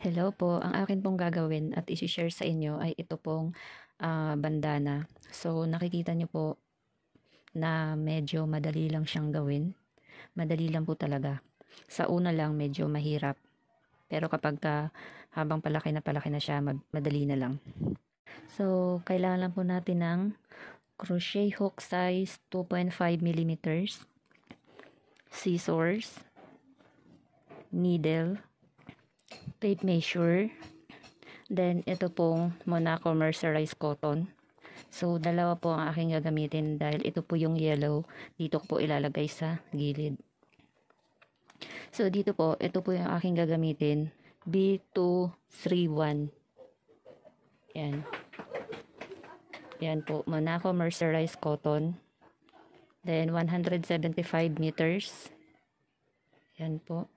Hello po. Ang akin pong gagawin at isi-share sa inyo ay ito pong uh, bandana. So nakikita nyo po na medyo madali lang siyang gawin. Madali lang po talaga. Sa una lang medyo mahirap. Pero kapag ka, habang palaki na palaki na siya, madali na lang. So kailangan lang po natin ng crochet hook size 2.5 millimeters, scissors, needle, tape measure. Then, ito pong Monaco Mercerized Cotton. So, dalawa po ang aking gagamitin dahil ito po yung yellow. Dito ko po ilalagay sa gilid. So, dito po, ito po yung aking gagamitin. B231. Yan. Yan po, Monaco Mercerized Cotton. Then, 175 meters. Yan po.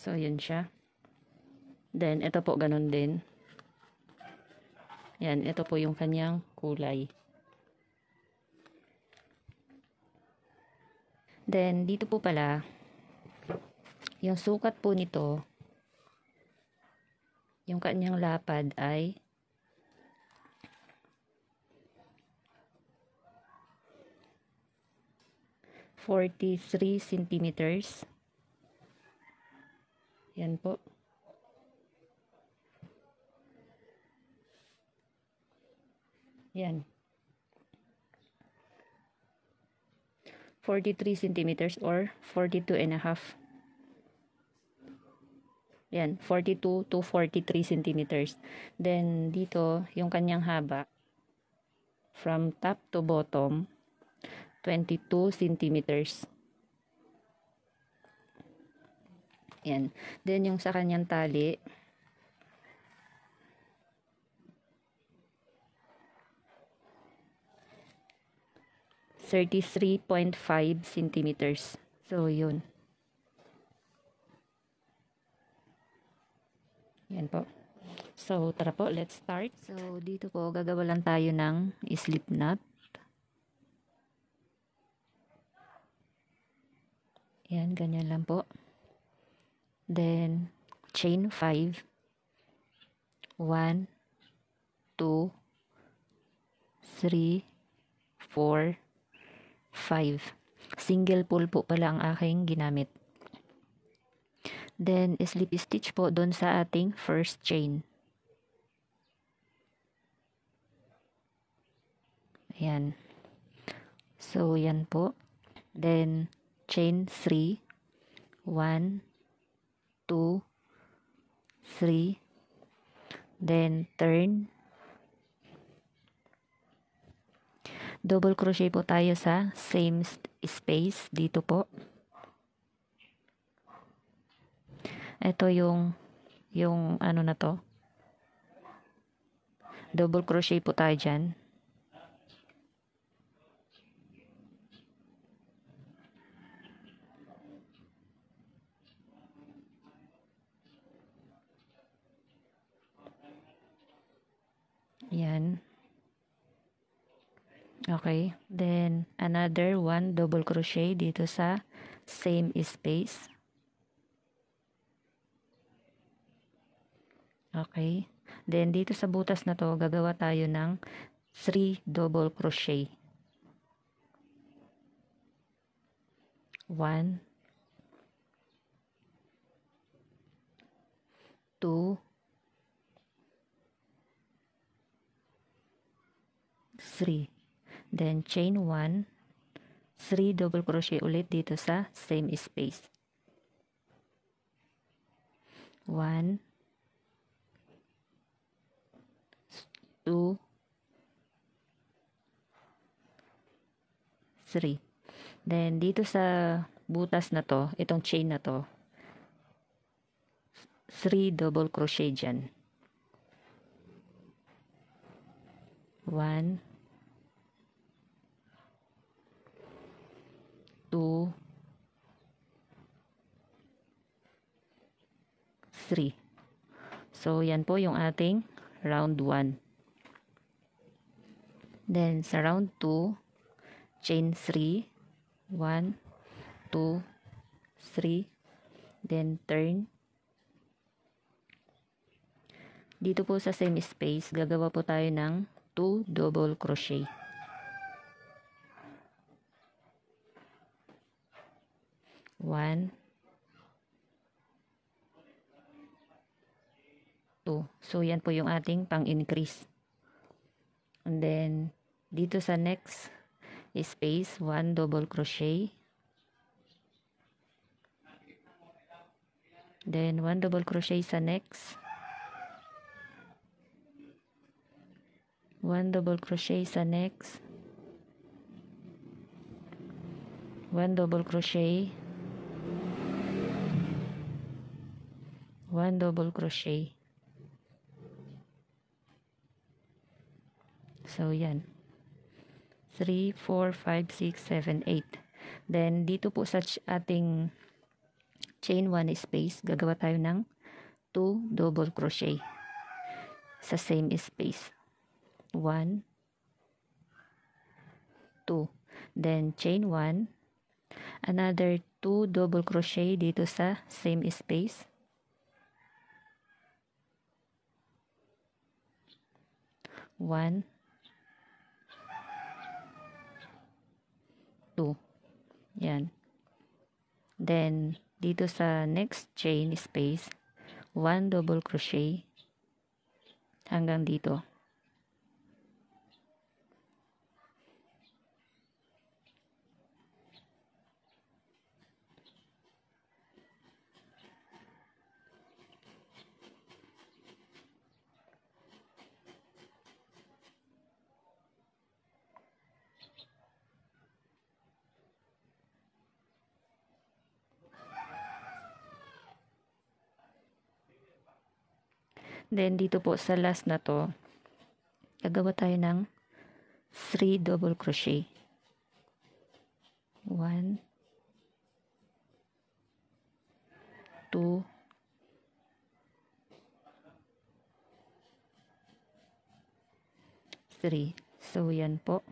So, yun siya. Then, ito po ganun din. Yan, ito po yung kanyang kulay. Then, dito po pala, yung sukat po nito, yung kanyang lapad ay Forty-three centimeters. Yan po. Yan. 43 centimeters or 42 and a half. Yan, 42 to 43 centimeters. Then, dito, yung kanyang haba, from top to bottom, 22 centimeters. Yan. Then, yung sa kanyang tali, Thirty-three point five centimeters. So, yun. Yan po. So, tara po, let's start. So, dito po, gagawa lang tayo ng slip knot. Yan, ganyan lang po. Then, chain 5. 1, 2, 3, 4, 5. Single pull po pala ang aking ginamit. Then, slip stitch po doon sa ating first chain. Ayan. So, yan po. Then, chain 3. 1, 2 3 then turn double crochet po tayo sa same space dito po ito yung yung ano na to double crochet po tayo dyan Yan. Okay. Then, another one, double crochet dito sa same space. Okay. Then, dito sa butas na to, gagawa tayo ng 3 double crochet. 1 2 3 then chain 1 3 double crochet ulit dito sa same space 1 2 3 then dito sa butas na to itong chain na to 3 double crochet dyan 1 2, 3. So, yan po yung ating round 1. Then, sa round 2, chain 3, 1, 2, 3, then turn. Dito po sa same space, gagawa po tayo ng 2 double crochet. 1, 2. So, yan po yung ating pang-increase. And then, dito sa next space, 1 double crochet. Then, 1 double crochet sa next. 1 double crochet sa next. 1 double crochet one double crochet so yan 3, 4, 5, 6, 7, 8 then dito po sa ating chain 1 space gagawa tayo ng 2 double crochet sa same space 1 2 then chain 1 another 2 double crochet dito sa same space 1, 2. Yan. Then, dito sa next chain space, 1 double crochet hanggang dito. Then, dito po sa last na to, gagawa tayo ng 3 double crochet. 1, 2, 3. So, yan po.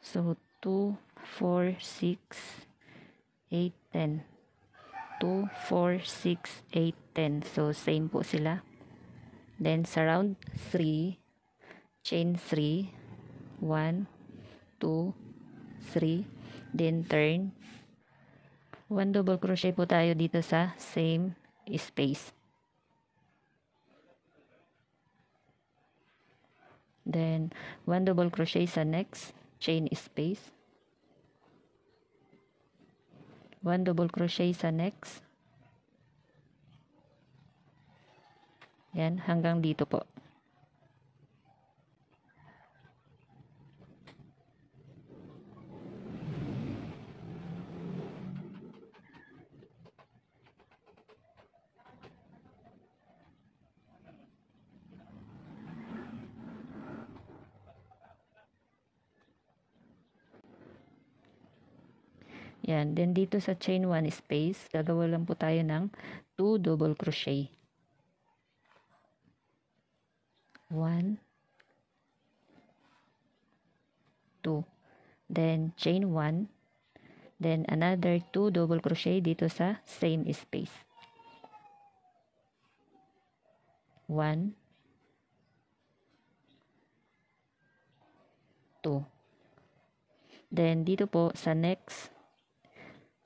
So, 2, 4, 6, 8, 10. 2, 4, 6, 8, 10. So, same po sila. Then, sa round 3, chain 3, 1, 2, 3. Then, turn. 1 double crochet po tayo dito sa same space. Then, 1 double crochet sa next chain space. 1 double crochet sa next yan hanggang dito po Then dito sa chain 1 space, gagawa lang po tayo ng 2 double crochet. 1 2 then chain 1 then another 2 double crochet dito sa same space 1 2 then dito po sa next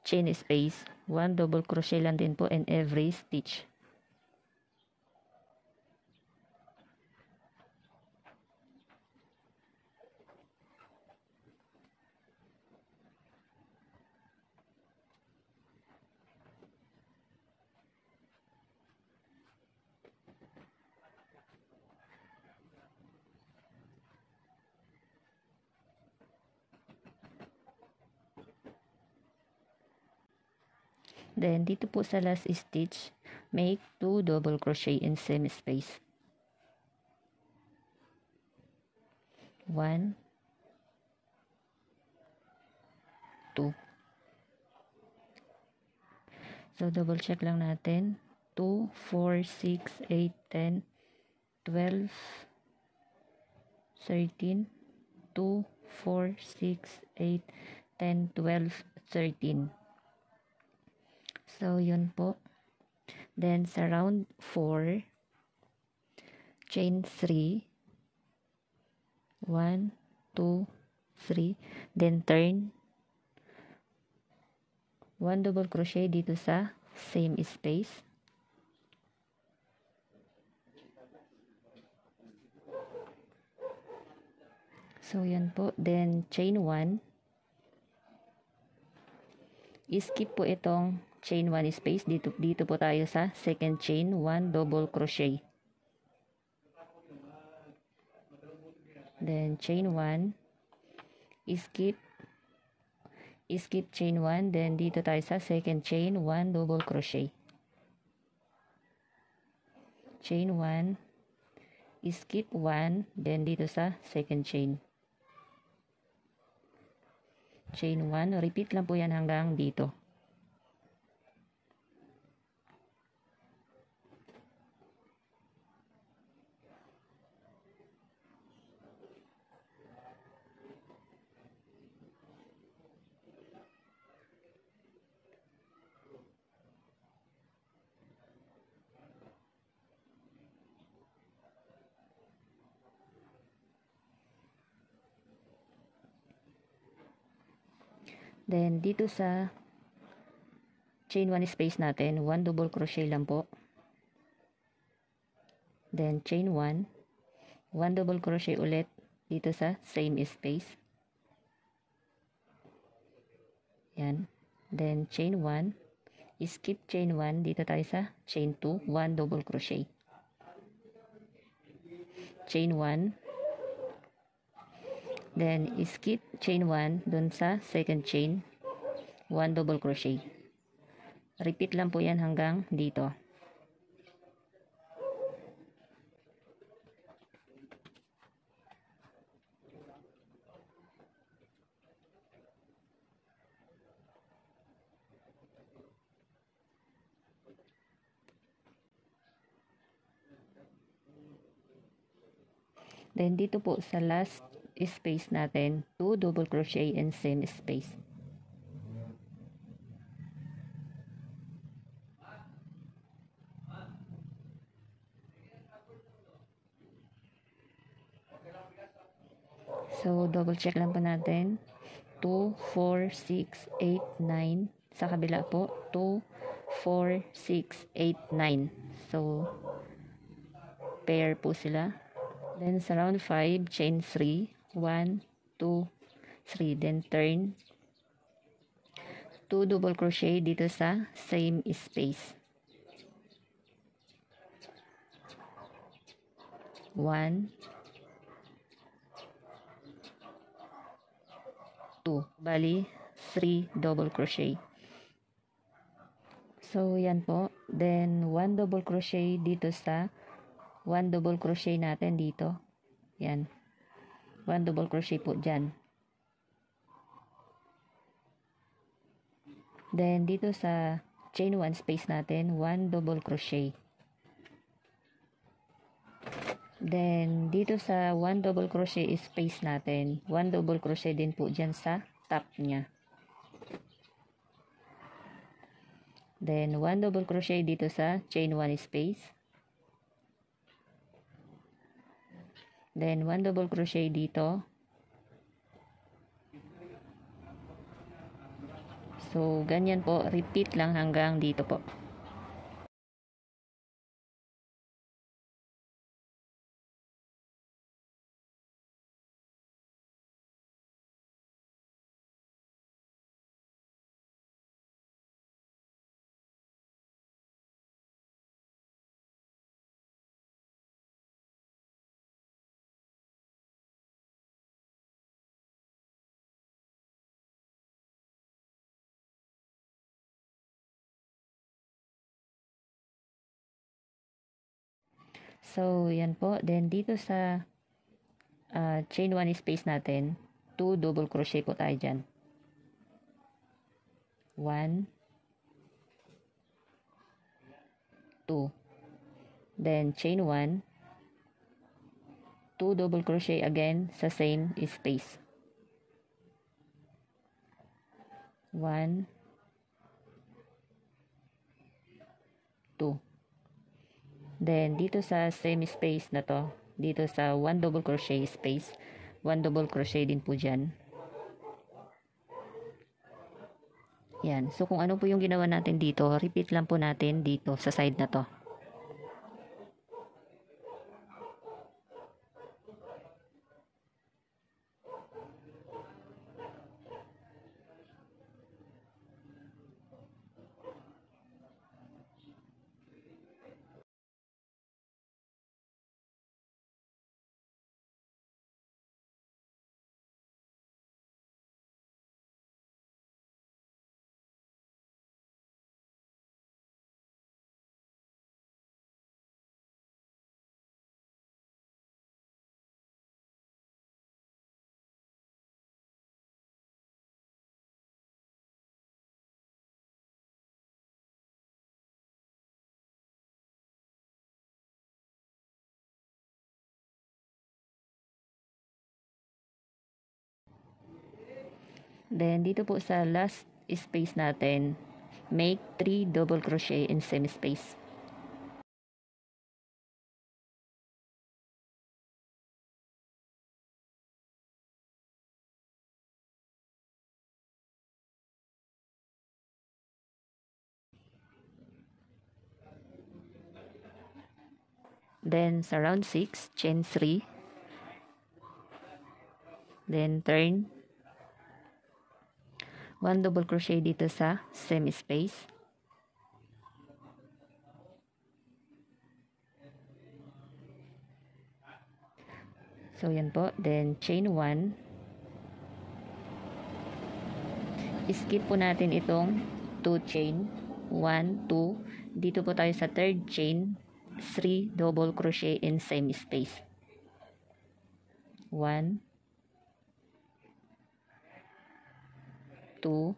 chain space 1 double crochet lang din po in every stitch Then, dito po sa last stitch, make 2 double crochet in same space. 1, 2. So, double check lang natin. 2, 4, 6, 8, 10, 12, 13, 2, 4, 6, 8, 10, 12, 13. So, yun po. Then, sa round 4, chain 3, 1, 2, 3, then turn 1 double crochet dito sa same space. So, yun po. Then, chain 1. i Skip po itong chain 1 space dito dito po tayo sa second chain 1 double crochet then chain 1 skip skip chain 1 then dito tayo sa second chain 1 double crochet chain 1 skip 1 then dito sa second chain chain 1 repeat lang po yan hanggang dito Then, dito sa chain 1 space natin, 1 double crochet lang po. Then, chain 1, 1 double crochet ulit dito sa same space. Yan. Then, chain 1, skip chain 1, dito tayo sa chain 2, 1 double crochet. Chain 1, Then, skip chain 1 dun sa second chain. 1 double crochet. Repeat lang po yan hanggang dito. Then, dito po sa last space natin 2 double crochet and same space So, double check lang po natin. 2, 4, 6, 8, 9. Sa kabila po, 2, 4, 6, 8, 9. So, pair po sila. Then, sa round 5, chain 3. 1 2 3 then turn 2 double crochet dito sa same space 1 2 bali 3 double crochet so yan po then 1 double crochet dito sa 1 double crochet natin dito yan 1 double crochet po dyan then dito sa chain 1 space natin 1 double crochet then dito sa 1 double crochet space natin 1 double crochet din po dyan sa top niya. then 1 double crochet dito sa chain 1 space Then, one double crochet dito. So, ganyan po. Repeat lang hanggang dito po. So, yan po. Then, dito sa uh, chain 1 space natin, 2 double crochet po tayo dyan. 1, 2. Then, chain 1, 2 double crochet again sa same space. 1, 2. Then, dito sa same space na to, dito sa one double crochet space, one double crochet din po dyan. Yan. So, kung ano po yung ginawa natin dito, repeat lang po natin dito sa side na to. Then, dito po sa last space natin, make 3 double crochet in same space. Then, sa round 6, chain 3. Then, turn 1 double crochet dito sa semi space So, yan po. Then, chain 1. Skip po natin itong 2 chain. 1, 2. Dito po tayo sa third chain. 3 double crochet in semi space. 1, 2,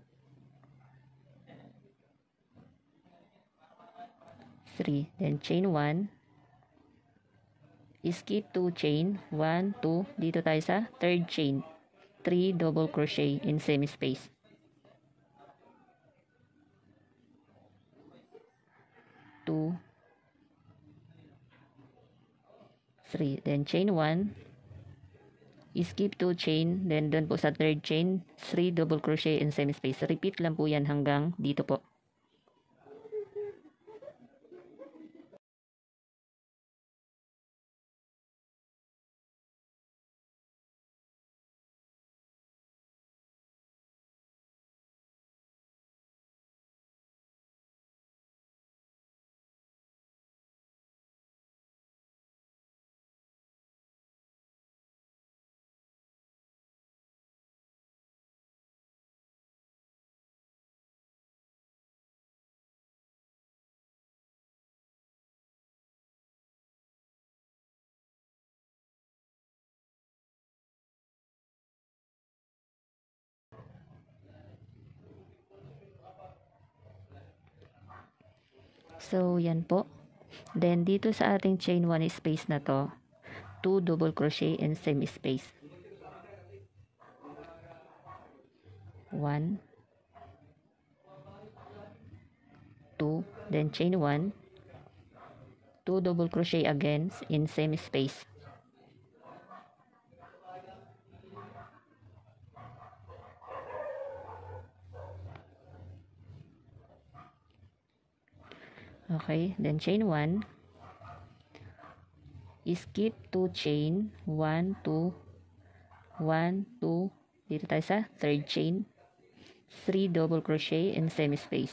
3. Then chain 1. Skip 2 chain. 1, 2. Dito tayo sa third chain. 3 double crochet in same space. Two, three. Then chain one, skip 2 chain then doon po sa third chain 3 double crochet in same space repeat lang po yan hanggang dito po So, yan po. Then, dito sa ating chain 1 space na to, 2 double crochet and same space. 1, 2, then chain 1, 2 double crochet again in same space. okay then chain 1 skip 2 chain 1 2 1 2 dito tayo sa third chain 3 double crochet and semi space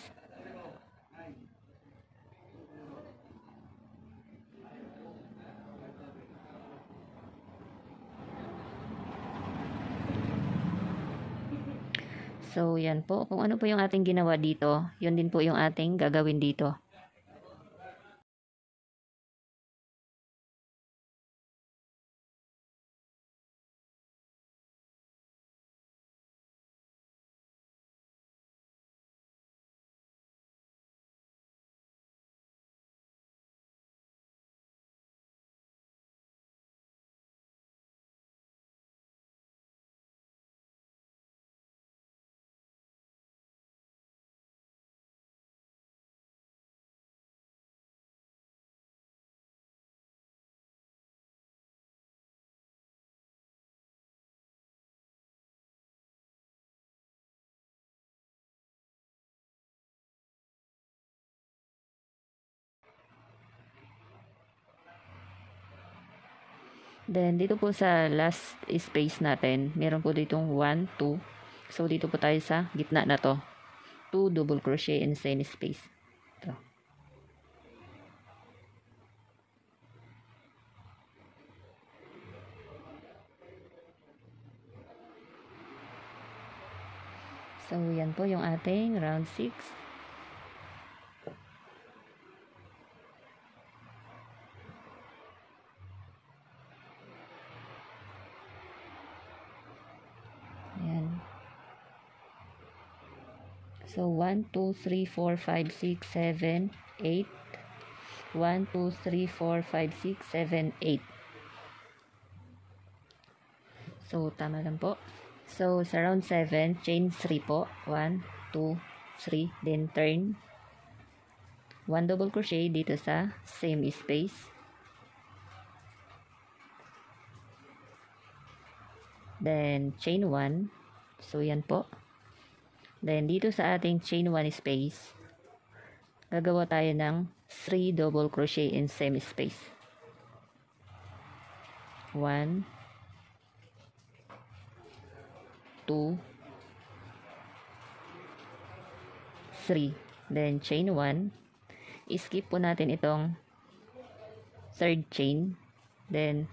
So, yan po. Kung ano po yung ating ginawa dito, yun din po yung ating gagawin dito. Then, dito po sa last space natin, meron po ditong 1, 2. So, dito po tayo sa gitna na to. 2 double crochet in same space. Ito. So, yan po yung ating round 6. So, 1, 2, 3, 4, 5, 6, 7, 8. 1, 2, 3, 4, 5, 6, 7, 8. So, tama lang po. So, sa round 7, chain 3 po. 1, 2, 3. Then, turn. 1 double crochet dito sa same space. Then, chain 1. So, yan po. Then, dito sa ating chain 1 space, gagawa tayo ng 3 double crochet in same space. 1 2 3 Then, chain 1. I-skip po natin itong third chain. Then,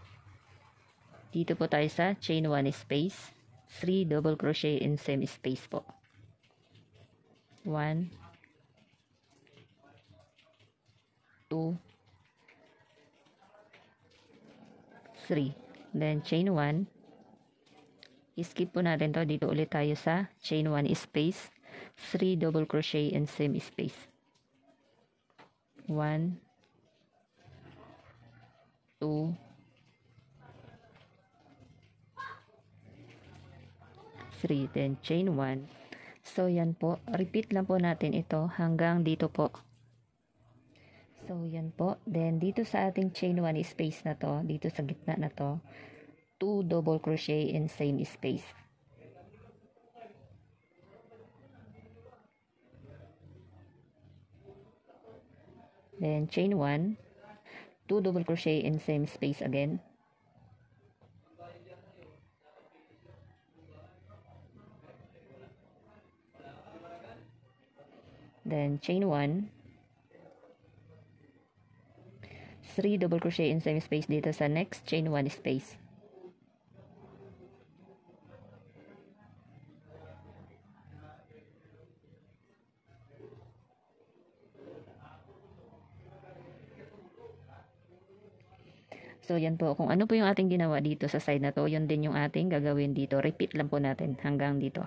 dito po tayo sa chain 1 space. 3 double crochet in same space po. 1 2 3 then chain 1 skip po natin to dito ulit tayo sa chain 1 space 3 double crochet and same space 1 2 3 then chain 1 So, yan po. Repeat lang po natin ito hanggang dito po. So, yan po. Then, dito sa ating chain 1 space na to, dito sa gitna na to, 2 double crochet in same space. Then, chain 1, 2 double crochet in same space again. then chain one three double crochet in semi space dito sa next chain one space So, yan po. Kung ano po yung ating ginawa dito sa side na to, yun din yung ating gagawin dito. Repeat lang po natin hanggang dito.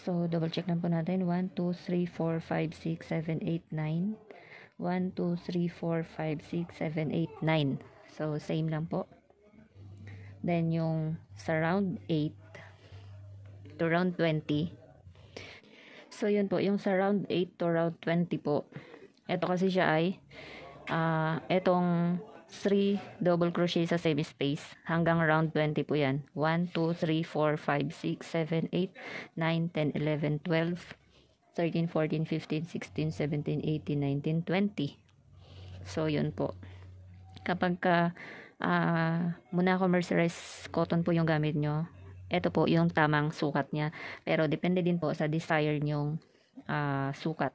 So, double check lang po natin. 1, 2, 3, 4, 5, 6, 7, 8, 9. 1, 2, 3, 4, 5, 6, 7, 8, 9. So, same lang po. Then, yung sa round 8 to round 20. So, yun po. Yung sa round 8 to round 20 po. Ito kasi siya ay uh, etong 3 double crochet sa same space hanggang round 20 po yan 1, 2, 3, 4, 5, 6, 7, 8, 9, 10, 11, 12 13, 14, 15, 16, 17, 18, 19, 20 so yun po kapag ka uh, muna mercerized cotton po yung gamit nyo ito po yung tamang sukat niya pero depende din po sa desire nyong uh, sukat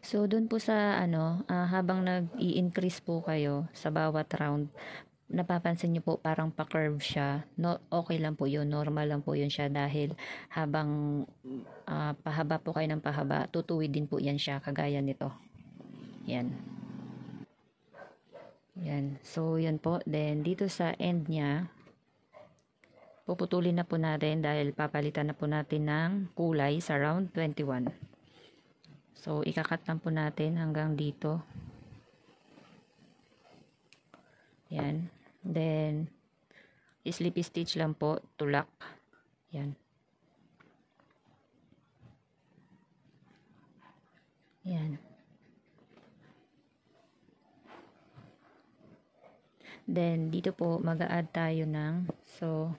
So, doon po sa ano, uh, habang nag-i-increase po kayo sa bawat round, napapansin nyo po parang pa-curve siya, no, okay lang po yun, normal lang po yun siya dahil habang uh, pahaba po kayo ng pahaba, tutuwid din po yan siya kagaya nito. Yan. Yan. So, yan po. Then, dito sa end niya, puputulin na po natin dahil papalitan na po natin ng kulay sa round 21. So, ikakat lang po natin hanggang dito. Yan. Then, sleepy stitch lang po, tulak. Yan. Yan. Then, dito po, mag-add tayo ng, so,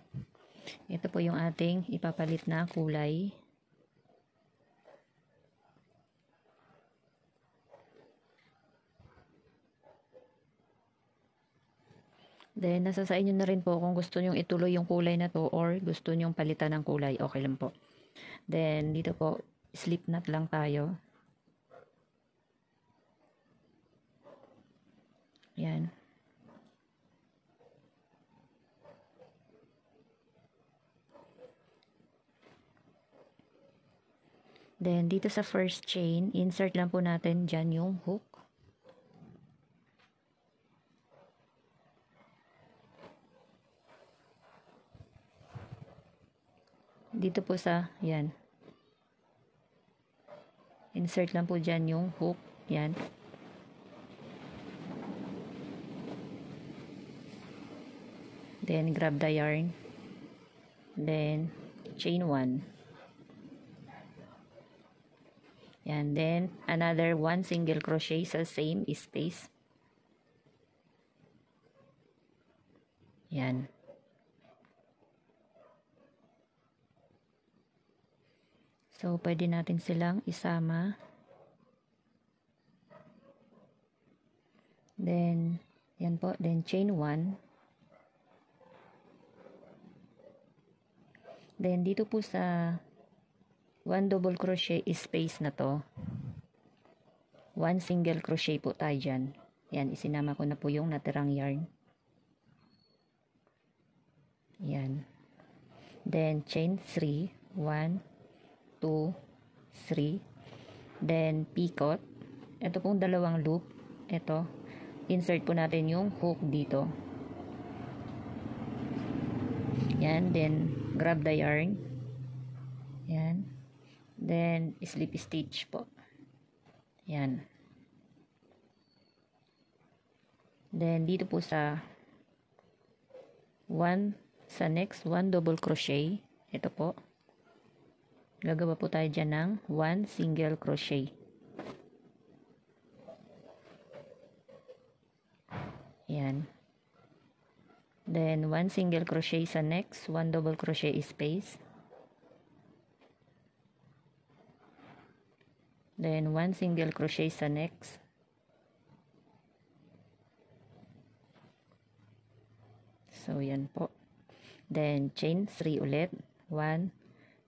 ito po yung ating ipapalit na kulay. Then, nasa sa inyo na rin po kung gusto nyong ituloy yung kulay na to or gusto nyong palitan ng kulay, okay lang po. Then, dito po, slip knot lang tayo. Yan. Then, dito sa first chain, insert lang po natin dyan yung hook. dito po sa, yan. Insert lang po dyan yung hook. Yan. Then, grab the yarn. Then, chain one. Yan. Then, another one single crochet sa same space. Yan. So, pwede natin silang isama. Then, yan po. Then, chain 1. Then, dito po sa 1 double crochet is space na to. 1 single crochet po tayo dyan. Yan, isinama ko na po yung natirang yarn. Yan. Then, chain 3. 1, 2, 3. Then, picot. Ito pong dalawang loop. Ito. Insert po natin yung hook dito. Yan. Then, grab the yarn. Yan. Then, slip stitch po. Yan. Then, dito po sa one, sa next one double crochet. Ito po gagawa po tayo dyan ng 1 single crochet yan then 1 single crochet sa next 1 double crochet space then 1 single crochet sa next so yan po then chain 3 ulit 1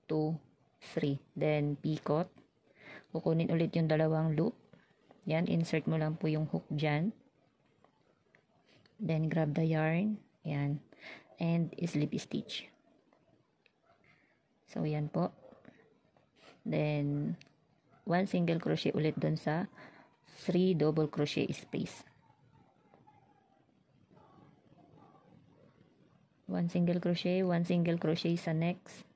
2 3. Then, picot. Kukunin ulit yung dalawang loop. Yan, insert mo lang po yung hook dyan. Then, grab the yarn. Yan. And, slip stitch. So, yan po. Then, one single crochet ulit dun sa 3 double crochet space. One single crochet, one single crochet sa next.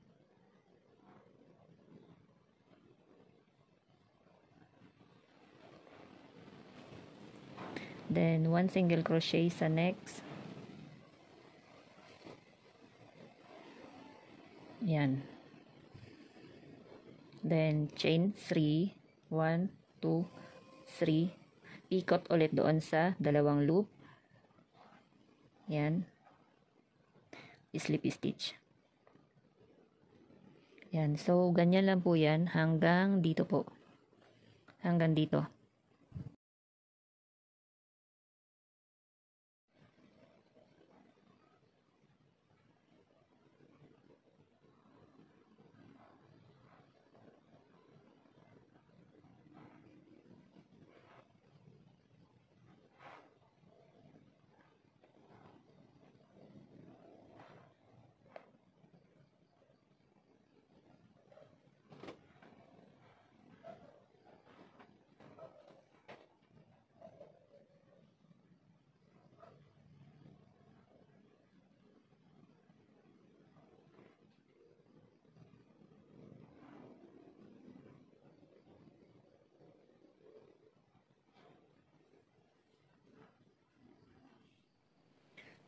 then one single crochet sa next yan then chain 3 1 2 3 picot ulit doon sa dalawang loop yan slip stitch yan so ganyan lang po yan hanggang dito po hanggang dito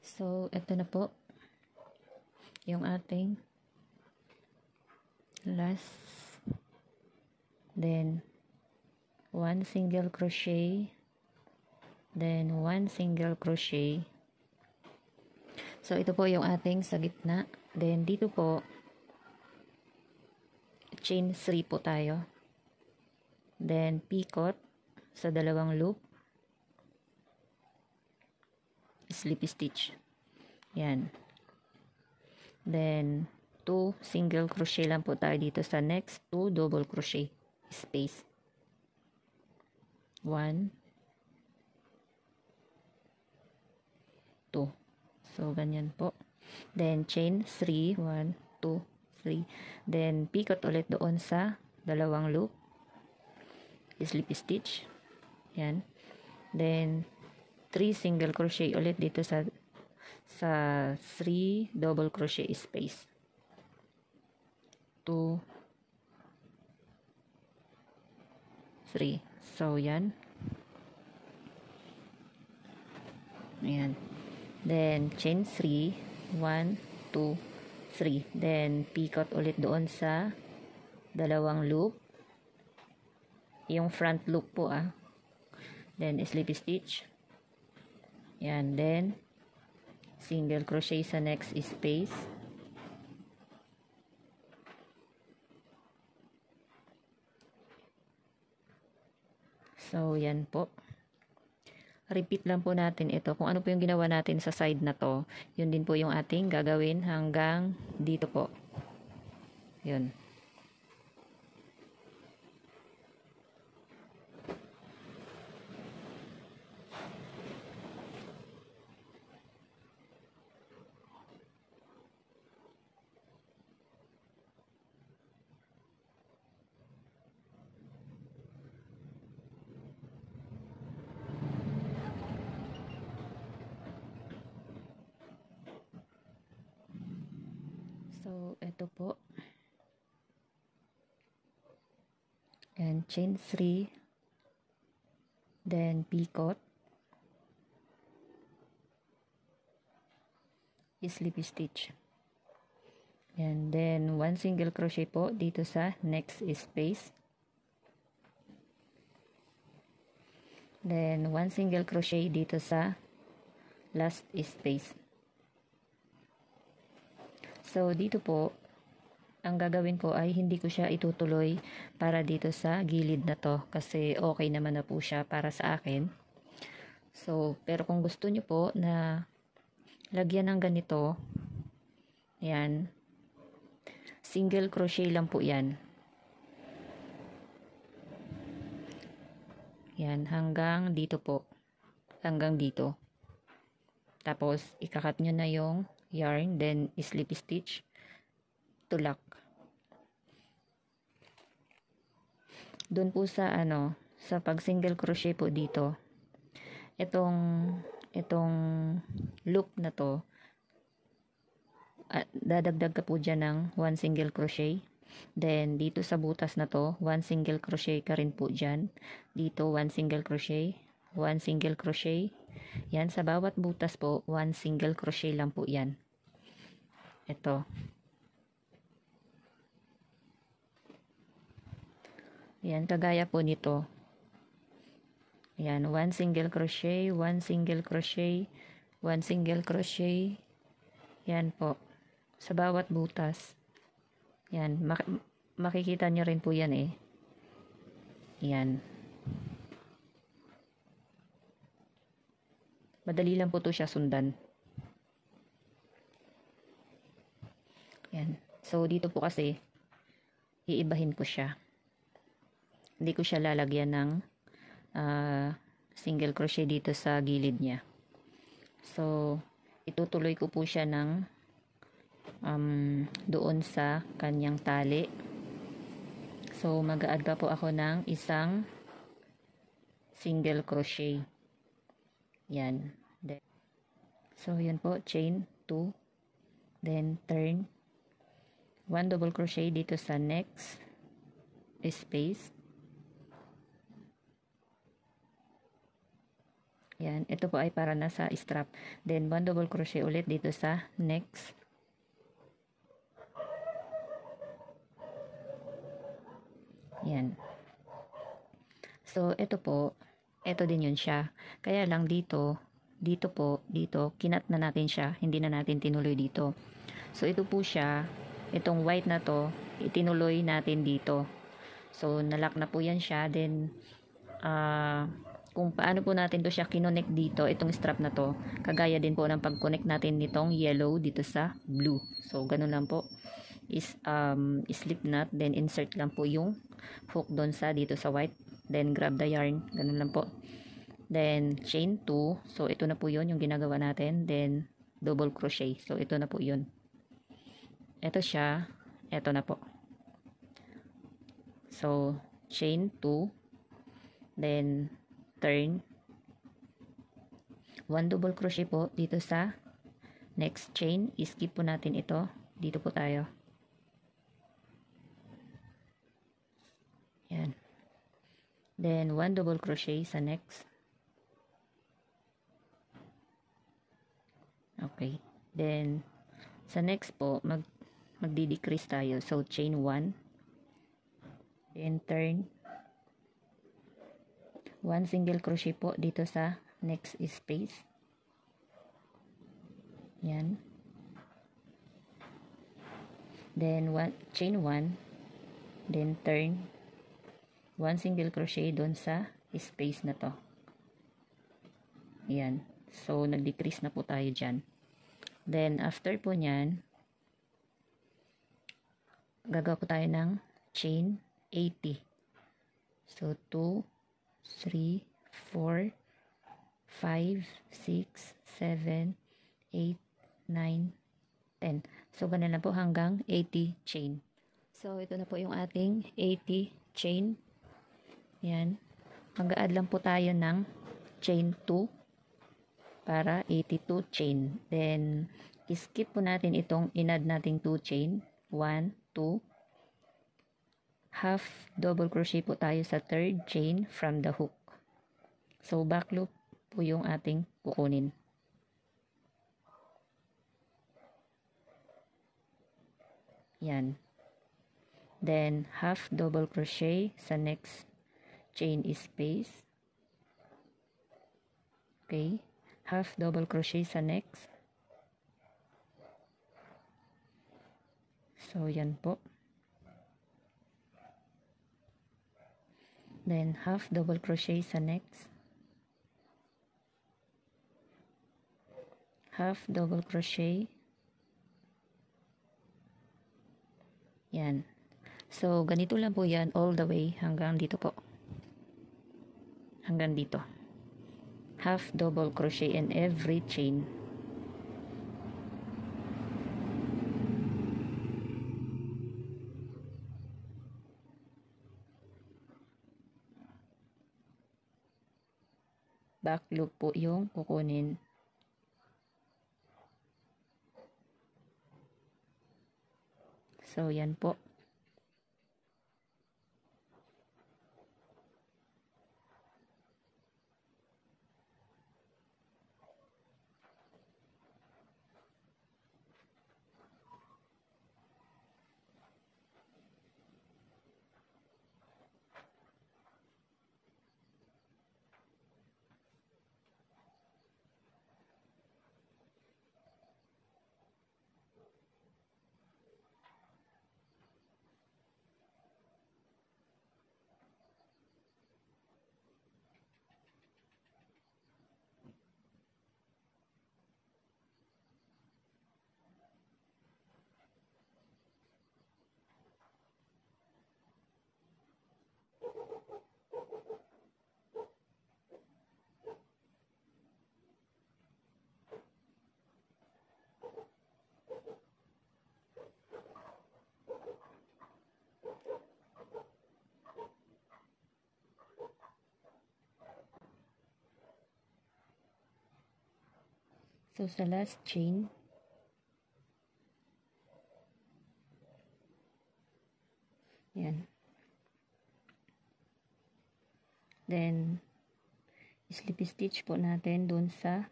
So, ito na po yung ating last then one single crochet then one single crochet so ito po yung ating sa gitna then dito po chain 3 po tayo then picot sa dalawang loop slip stitch yan then 2 single crochet lang po tayo dito sa next 2 double crochet space 1 2 so ganyan po then chain 3 1 2 3 then picot ulit doon sa dalawang loop slip stitch yan then 3 single crochet ulit dito sa sa 3 double crochet space 2 3 so yan ayan then chain 3 1 2 3 then picot ulit doon sa dalawang loop yung front loop po ah then slip stitch yan, then single crochet sa next space. So, yan po. Repeat lang po natin ito. Kung ano po yung ginawa natin sa side na to, yun din po yung ating gagawin hanggang dito po. Yun. chain 3 then picot slip stitch and then one single crochet po dito sa next space then one single crochet dito sa last space so dito po ang gagawin ko ay hindi ko siya itutuloy para dito sa gilid na to kasi okay naman na po siya para sa akin. So, pero kung gusto niyo po na lagyan ng ganito, yan, single crochet lang po yan. Yan, hanggang dito po. Hanggang dito. Tapos, ikakat nyo na yung yarn, then slip stitch tulak. Doon po sa ano, sa pag single crochet po dito. Itong itong loop na to at ah, dadagdag ka po dyan ng 1 single crochet. Then, dito sa butas na to, 1 single crochet ka rin po dyan. Dito, 1 single crochet, 1 single crochet. Yan, sa bawat butas po, 1 single crochet lang po yan. Ito. Ayan, kagaya po nito. Ayan, one single crochet, one single crochet, one single crochet. Ayan po. Sa bawat butas. Ayan, mak makikita nyo rin po yan eh. Ayan. Madali lang po to siya sundan. Ayan. So, dito po kasi, iibahin ko siya hindi ko siya lalagyan ng uh, single crochet dito sa gilid niya. So, itutuloy ko po siya ng um, doon sa kanyang tali. So, mag-add pa po ako ng isang single crochet. Yan. so, yan po. Chain 2. Then, turn. 1 double crochet dito sa next space Yan, ito po ay para na sa strap. Then, one double crochet ulit dito sa next. Yan. So, ito po, ito din yun siya. Kaya lang dito, dito po, dito, kinat na natin siya. Hindi na natin tinuloy dito. So, ito po siya. Itong white na to, itinuloy natin dito. So, nalak na po yan siya. Then, ah, uh, kung paano po natin to siya kinonek dito, itong strap na to. Kagaya din po ng pag-connect natin nitong yellow dito sa blue. So, ganun lang po. Is, um, slip knot, then insert lang po yung hook doon sa dito sa white. Then, grab the yarn. Ganun lang po. Then, chain 2. So, ito na po yun yung ginagawa natin. Then, double crochet. So, ito na po yun. Ito siya. Ito na po. So, chain 2. Then, turn, one double crochet po dito sa next chain. I-skip po natin ito. Dito po tayo. Yan. Then, one double crochet sa next. Okay. Then, sa next po, mag, magdi-decrease tayo. So, chain 1. Then, turn one single crochet po dito sa next space yan then one, chain 1 then turn one single crochet doon sa space na to yan so nag decrease na po tayo dyan then after po nyan gagawa po tayo ng chain 80 so 2 3, 4, 5, 6, 7, 8, 9, 10. So, ganun na po hanggang 80 chain. So, ito na po yung ating 80 chain. Yan. Mag-add lang po tayo ng chain 2 para 82 chain. Then, skip po natin itong inad nating 2 chain. 1, 2, half double crochet po tayo sa third chain from the hook. So back loop po yung ating kukunin. Yan. Then half double crochet sa next chain space. Okay. Half double crochet sa next. So yan po. then half double crochet sa next half double crochet yan so ganito lang po yan all the way hanggang dito po hanggang dito half double crochet in every chain back loop po yung kukunin. So, yan po. So sa last chain, yan. Then, slip stitch po natin dun sa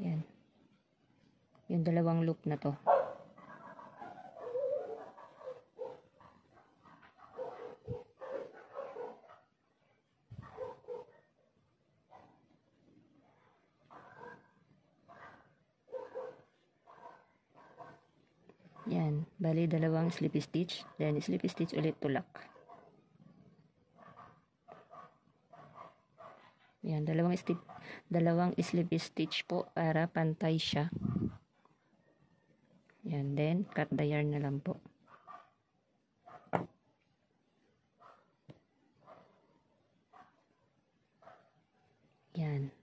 yan. Yung dalawang loop na to. dalawang slip stitch then slip stitch ulit tulak yan dalawang slip dalawang slip stitch po para pantay siya yan then cut the yarn na lang po yan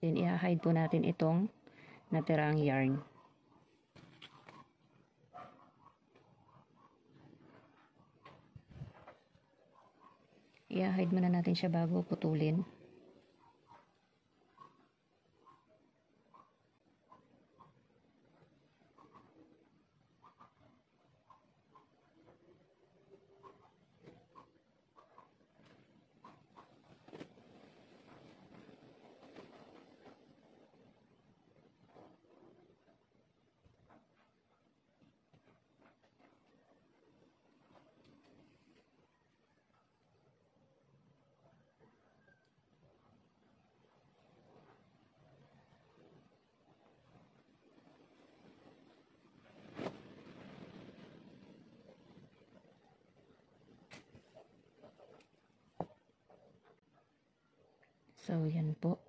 then i-hide po natin itong natirang yarn i-hide muna natin siya bago putulin So, yan po.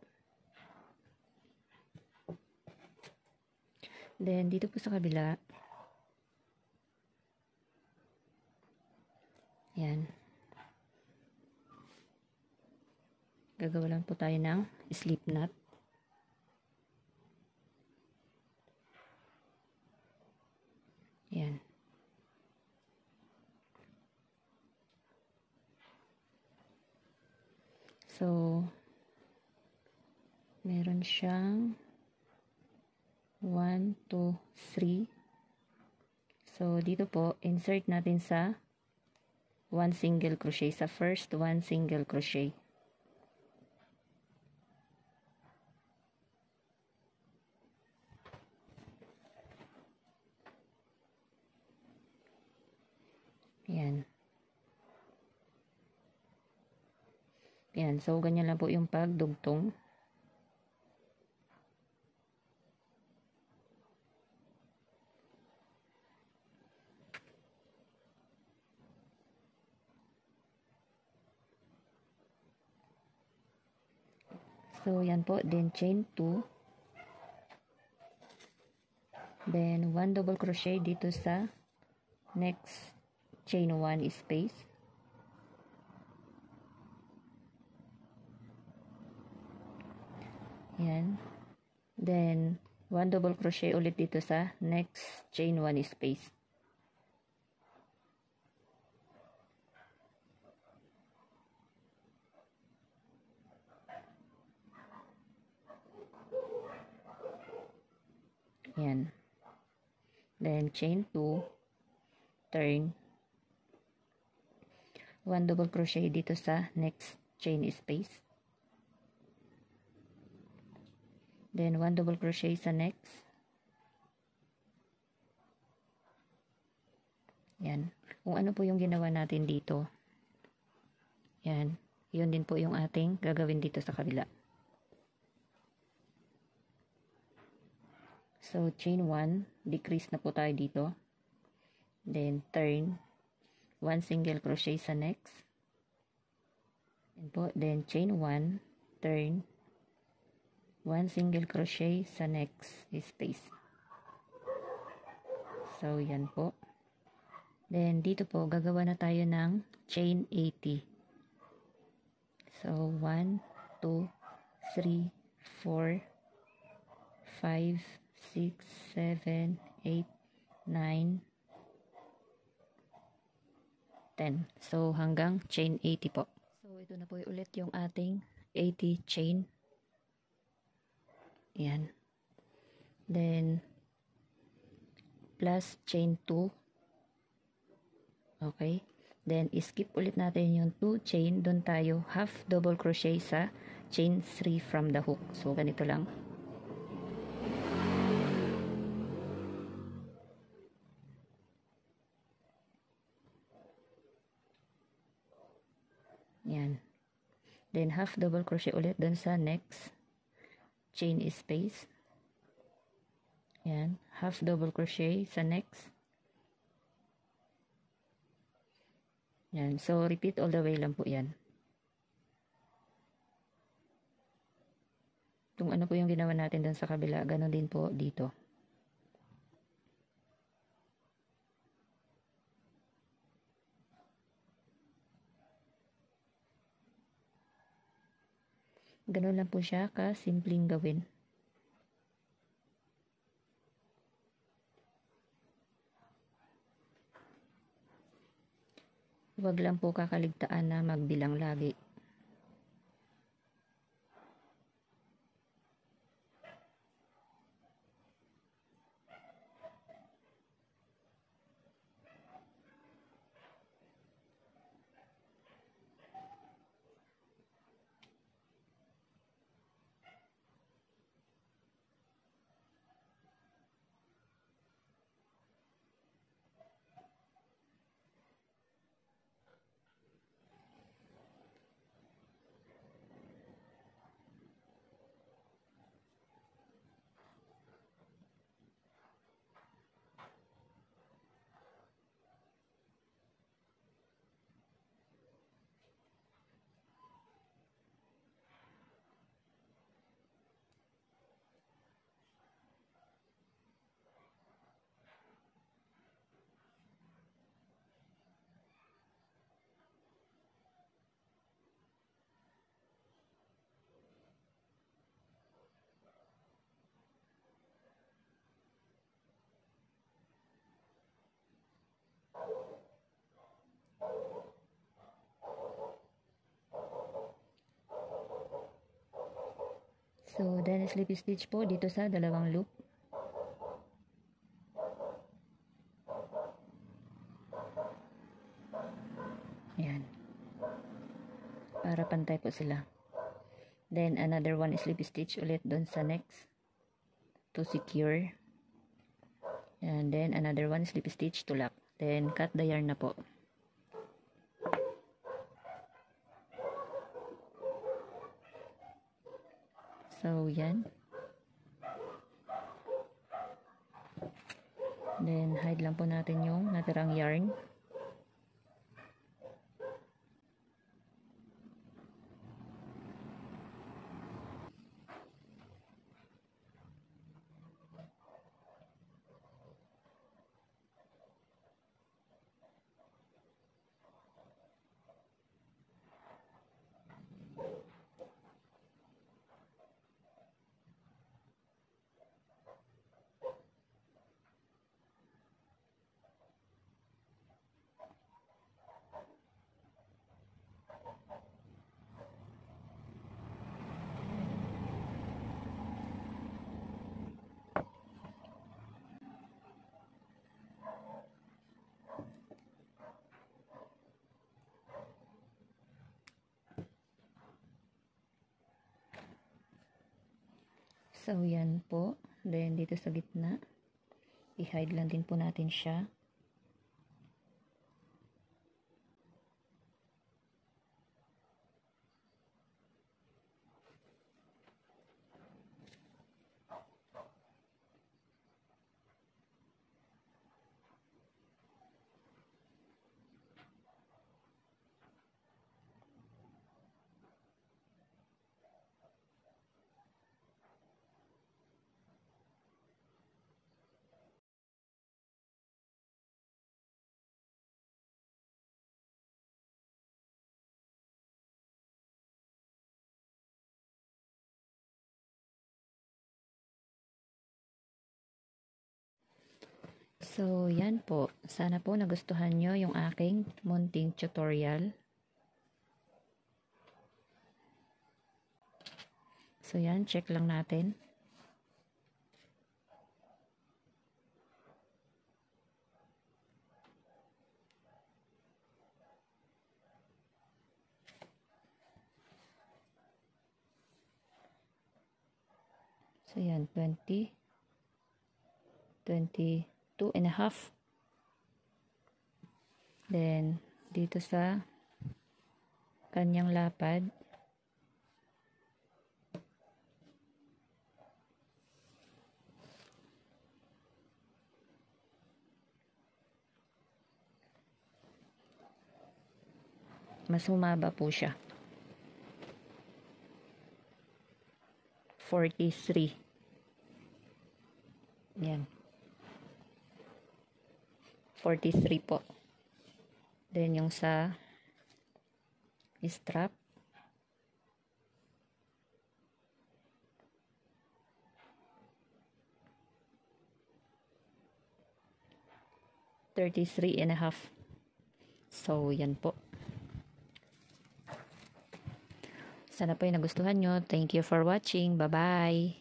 Then, dito po sa kabila. Yan. Gagawa lang po tayo ng slip knot. siyang 1, 2, 3. So, dito po, insert natin sa 1 single crochet. Sa first 1 single crochet. Ayan. Ayan. So, ganyan lang po yung pagdugtong. So, yan po. Then, chain 2. Then, 1 double crochet dito sa next chain 1 space. Yan. Then, 1 double crochet ulit dito sa next chain 1 space. Yan. Then, chain 2, turn, 1 double crochet dito sa next chain space. Then, 1 double crochet sa next. Yan. Kung ano po yung ginawa natin dito. Yan. Yun din po yung ating gagawin dito sa kabilang So, chain 1, decrease na po tayo dito. Then, turn. One single crochet sa next. And po, then chain 1, turn. One single crochet sa next space. So, yan po. Then, dito po, gagawa na tayo ng chain 80. So, 1, 2, 3, 4, 5, six, seven, eight, nine, ten. So, hanggang chain 80 po. So, ito na po ulit yung ating 80 chain. Yan. Then, plus chain 2. Okay. Then, skip ulit natin yung 2 chain. Doon tayo half double crochet sa chain 3 from the hook. So, ganito lang. Then half double crochet ulit dun sa next chain space. Yan, half double crochet sa next. Yan, so repeat all the way lang po 'yan. Kung ano po yung ginawa natin dun sa kabila, ganun din po dito. Ganun lang po siya ka simpleng gawin. Huwag lang po kakaligtaan na magbilang lagi. So, then slip stitch po dito sa dalawang loop. Ayan. Para pantay po sila. Then, another one slip stitch ulit doon sa next to secure. And then, another one slip stitch to lock. Then, cut the yarn na po. So, yan. Then, hide lang po natin yung natirang yarn. So, yan po. Then, dito sa gitna, i-hide lang din po natin siya. So, yan po. Sana po nagustuhan nyo yung aking munting tutorial. So, yan. Check lang natin. So, yan. 20. 20. 2 and a half. Then, dito sa kanyang lapad, mas humaba po siya. 43. Yan. 43 po. Then yung sa strap Thirty-three and a half. So, yan po. Sana po yung nagustuhan nyo. Thank you for watching. Bye-bye.